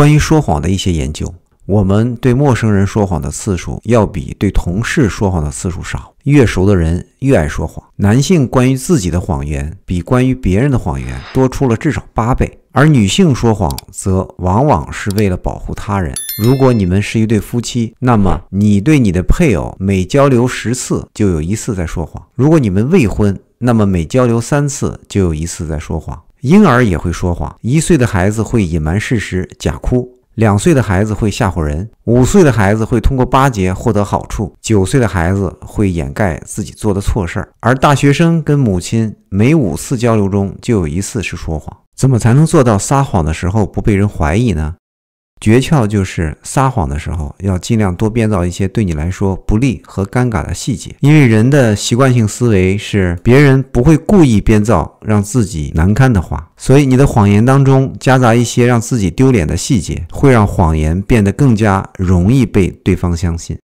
关于说谎的一些研究，我们对陌生人说谎的次数要比对同事说谎的次数少。越熟的人越爱说谎。男性关于自己的谎言比关于别人的谎言多出了至少八倍，而女性说谎则往往是为了保护他人。如果你们是一对夫妻，那么你对你的配偶每交流十次就有一次在说谎；如果你们未婚，那么每交流三次就有一次在说谎。婴儿也会说谎，一岁的孩子会隐瞒事实、假哭；两岁的孩子会吓唬人；五岁的孩子会通过巴结获得好处；九岁的孩子会掩盖自己做的错事儿。而大学生跟母亲每五次交流中就有一次是说谎。怎么才能做到撒谎的时候不被人怀疑呢？诀窍就是撒谎的时候要尽量多编造一些对你来说不利和尴尬的细节，因为人的习惯性思维是别人不会故意编造让自己难堪的话，所以你的谎言当中夹杂一些让自己丢脸的细节，会让谎言变得更加容易被对方相信。